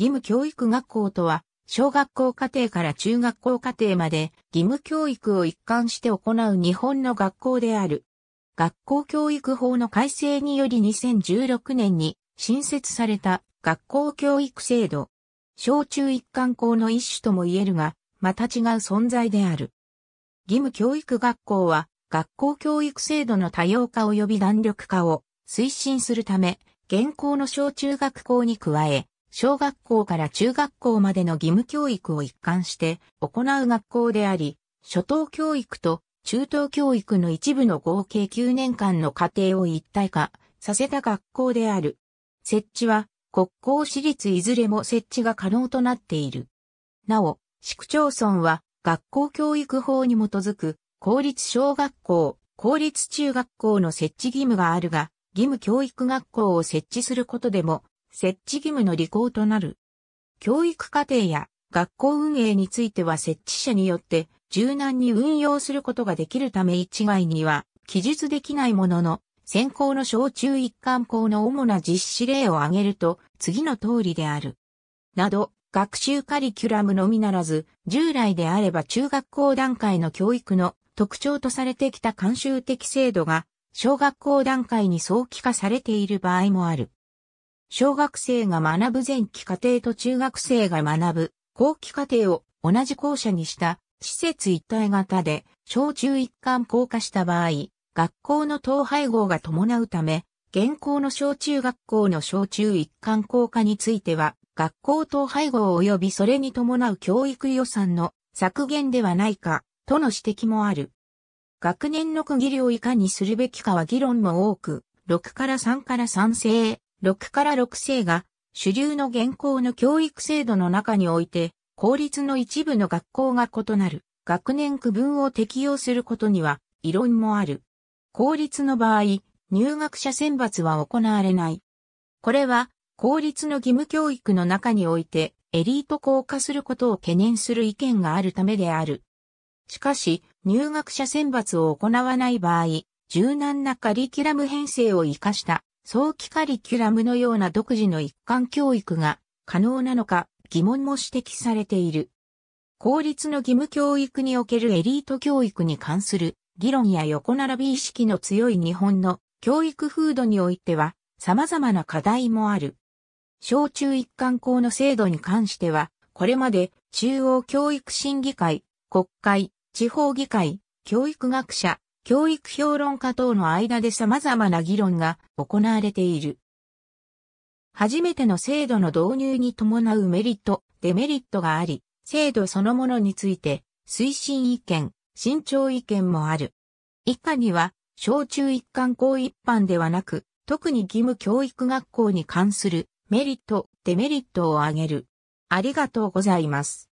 義務教育学校とは、小学校課程から中学校課程まで義務教育を一貫して行う日本の学校である。学校教育法の改正により2016年に新設された学校教育制度。小中一貫校の一種とも言えるが、また違う存在である。義務教育学校は学校教育制度の多様化及び弾力化を推進するため、現行の小中学校に加え、小学校から中学校までの義務教育を一貫して行う学校であり、初等教育と中等教育の一部の合計9年間の過程を一体化させた学校である。設置は国公私立いずれも設置が可能となっている。なお、市区町村は学校教育法に基づく公立小学校、公立中学校の設置義務があるが、義務教育学校を設置することでも設置義務の履行となる。教育課程や学校運営については設置者によって柔軟に運用することができるため一概には記述できないものの、先行の小中一貫校の主な実施例を挙げると次の通りである。など、学習カリキュラムのみならず、従来であれば中学校段階の教育の特徴とされてきた慣習的制度が、小学校段階に早期化されている場合もある。小学生が学ぶ前期課程と中学生が学ぶ後期課程を同じ校舎にした施設一体型で小中一貫校化した場合、学校の統廃合が伴うため、現行の小中学校の小中一貫校化については、学校統廃合及びそれに伴う教育予算の削減ではないか、との指摘もある。学年の区切りをいかにするべきかは議論も多く、6から3から賛成、6から6世が主流の現行の教育制度の中において、公立の一部の学校が異なる学年区分を適用することには異論もある。公立の場合、入学者選抜は行われない。これは公立の義務教育の中においてエリート校化することを懸念する意見があるためである。しかし、入学者選抜を行わない場合、柔軟なカリキュラム編成を活かした早期カリキュラムのような独自の一貫教育が可能なのか疑問も指摘されている。公立の義務教育におけるエリート教育に関する議論や横並び意識の強い日本の教育風土においては様々な課題もある。小中一貫校の制度に関しては、これまで中央教育審議会、国会、地方議会、教育学者、教育評論家等の間で様々な議論が行われている。初めての制度の導入に伴うメリット、デメリットがあり、制度そのものについて、推進意見、慎重意見もある。以下には、小中一貫校一般ではなく、特に義務教育学校に関するメリット、デメリットを挙げる。ありがとうございます。